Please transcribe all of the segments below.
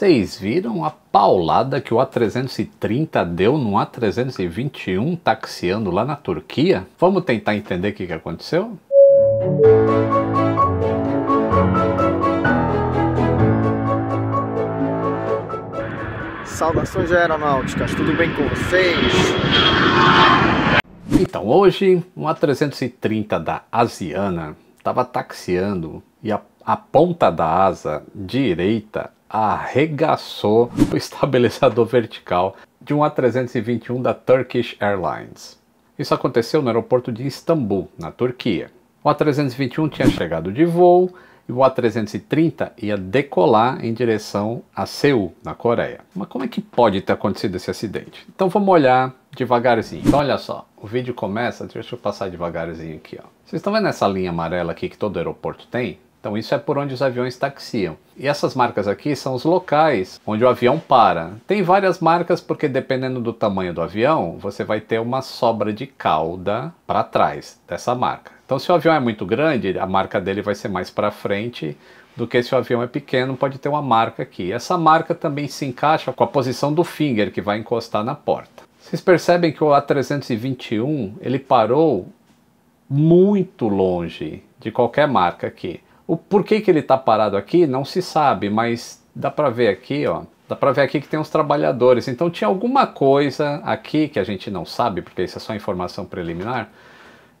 Vocês viram a paulada que o A330 deu no A321 taxiando lá na Turquia? Vamos tentar entender o que, aconteceu? Saudações aeronáuticas, tudo bem com vocês? Então, hoje, um A330 da Asiana estava taxiando e a, a ponta da asa direita arregaçou o estabilizador vertical de um A321 da Turkish Airlines. Isso aconteceu no aeroporto de Istambul, na Turquia. O A321 tinha chegado de voo e o A330 ia decolar em direção a Seul, na Coreia. Mas como é que pode ter acontecido esse acidente? Então vamos olhar devagarzinho. Então olha só, o vídeo começa, deixa eu passar devagarzinho aqui, ó. Vocês estão vendo essa linha amarela aqui que todo aeroporto tem? Então isso é por onde os aviões taxiam. E essas marcas aqui são os locais onde o avião para. Tem várias marcas porque dependendo do tamanho do avião, você vai ter uma sobra de cauda para trás dessa marca. Então se o avião é muito grande, a marca dele vai ser mais para frente do que se o avião é pequeno, pode ter uma marca aqui. Essa marca também se encaixa com a posição do finger que vai encostar na porta. Vocês percebem que o A321, ele parou muito longe de qualquer marca aqui. O porquê que ele está parado aqui não se sabe, mas dá para ver aqui, ó. Dá para ver aqui que tem uns trabalhadores. Então tinha alguma coisa aqui que a gente não sabe, porque isso é só informação preliminar,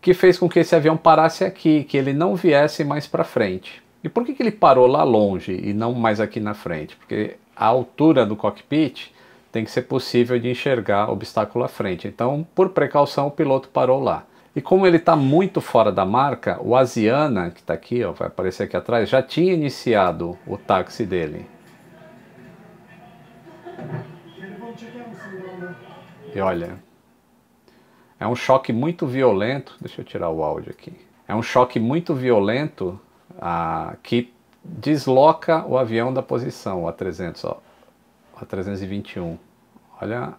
que fez com que esse avião parasse aqui, que ele não viesse mais para frente. E por que, que ele parou lá longe e não mais aqui na frente? Porque a altura do cockpit tem que ser possível de enxergar obstáculo à frente. Então, por precaução, o piloto parou lá. E como ele está muito fora da marca, o Asiana, que está aqui, ó, vai aparecer aqui atrás, já tinha iniciado o táxi dele. E olha, é um choque muito violento. Deixa eu tirar o áudio aqui. É um choque muito violento ah, que desloca o avião da posição, o A300, ó, o A321. Olha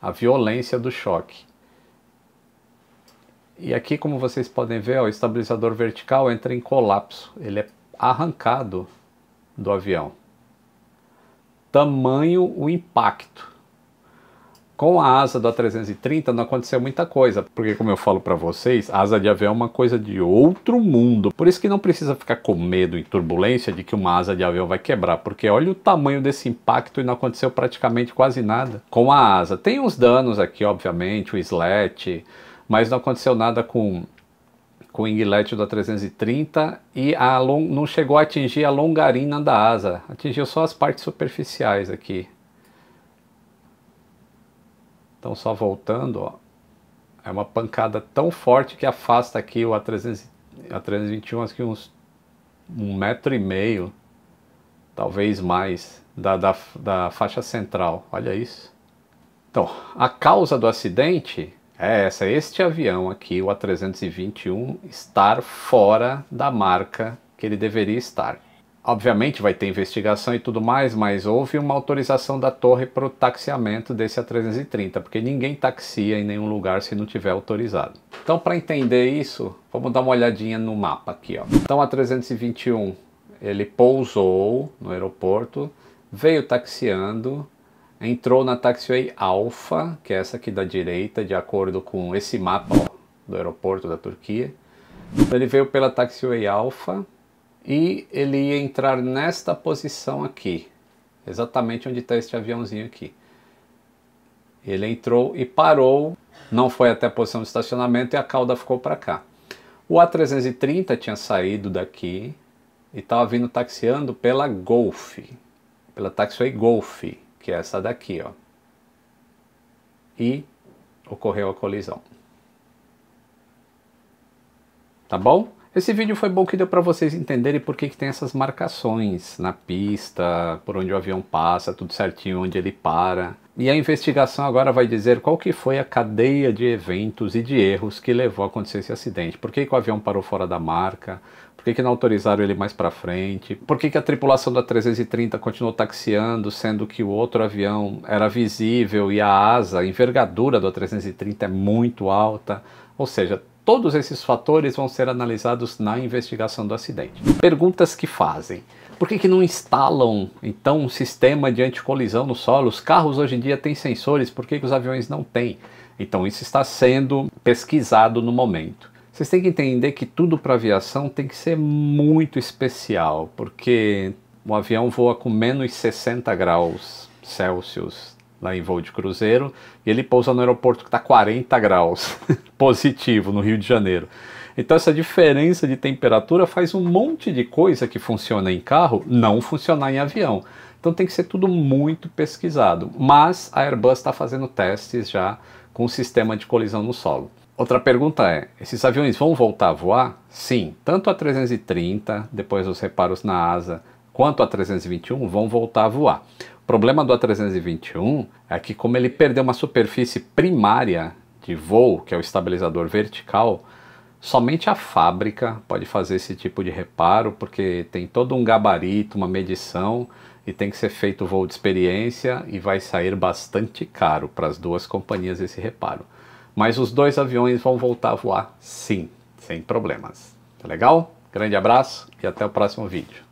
a violência do choque. E aqui, como vocês podem ver, o estabilizador vertical entra em colapso, ele é arrancado do avião. Tamanho o impacto. Com a asa do A330 não aconteceu muita coisa, porque como eu falo para vocês, asa de avião é uma coisa de outro mundo. Por isso que não precisa ficar com medo e turbulência de que uma asa de avião vai quebrar, porque olha o tamanho desse impacto e não aconteceu praticamente quase nada com a asa. Tem uns danos aqui, obviamente, o slat, mas não aconteceu nada com com o inglete do A330 e a long, não chegou a atingir a longarina da asa, atingiu só as partes superficiais aqui. Então, só voltando, ó, é uma pancada tão forte que afasta aqui o A300, A321 aqui uns um metro e meio, talvez mais, da, da, da faixa central. Olha isso. Então, a causa do acidente é essa. Este avião aqui, o A321, estar fora da marca que ele deveria estar. Obviamente vai ter investigação e tudo mais, mas houve uma autorização da torre para o taxiamento desse A330, porque ninguém taxia em nenhum lugar se não tiver autorizado. Então, para entender isso, vamos dar uma olhadinha no mapa aqui. Ó. Então, A321 ele pousou no aeroporto, veio taxiando, entrou na taxiway Alfa, que é essa aqui da direita, de acordo com esse mapa ó, do aeroporto da Turquia. ele veio pela taxiway Alfa e ele ia entrar nesta posição aqui, exatamente onde está este aviãozinho aqui. Ele entrou e parou, não foi até a posição de estacionamento e a cauda ficou para cá. O A330 tinha saído daqui e estava vindo taxiando pela Golf, pela Taxiway Golf, que é essa daqui, ó. E ocorreu a colisão. Tá bom? Esse vídeo foi bom que deu para vocês entenderem por que, que tem essas marcações na pista, por onde o avião passa, tudo certinho onde ele para. E a investigação agora vai dizer qual que foi a cadeia de eventos e de erros que levou a acontecer esse acidente. Por que, que o avião parou fora da marca? Por que, que não autorizaram ele mais para frente? Por que, que a tripulação da 330 continuou taxiando, sendo que o outro avião era visível e a asa, a envergadura do 330 é muito alta? Ou seja, todos esses fatores vão ser analisados na investigação do acidente. Perguntas que fazem. Por que, que não instalam, então, um sistema de anticolisão no solo? Os carros hoje em dia têm sensores, por que, que os aviões não têm? Então, isso está sendo pesquisado no momento. Vocês têm que entender que tudo para aviação tem que ser muito especial, porque um avião voa com menos 60 graus Celsius lá em voo de cruzeiro e ele pousa no aeroporto que está 40 graus positivo no Rio de Janeiro. Então essa diferença de temperatura faz um monte de coisa que funciona em carro não funcionar em avião. Então tem que ser tudo muito pesquisado. Mas a Airbus está fazendo testes já com o sistema de colisão no solo. Outra pergunta é: esses aviões vão voltar a voar? Sim, tanto a 330, depois dos reparos na asa, quanto a 321 vão voltar a voar. O problema do A321 é que, como ele perdeu uma superfície primária de voo, que é o estabilizador vertical, Somente a fábrica pode fazer esse tipo de reparo, porque tem todo um gabarito, uma medição e tem que ser feito o voo de experiência e vai sair bastante caro para as duas companhias esse reparo. Mas os dois aviões vão voltar a voar, sim, sem problemas. Tá legal? Grande abraço e até o próximo vídeo.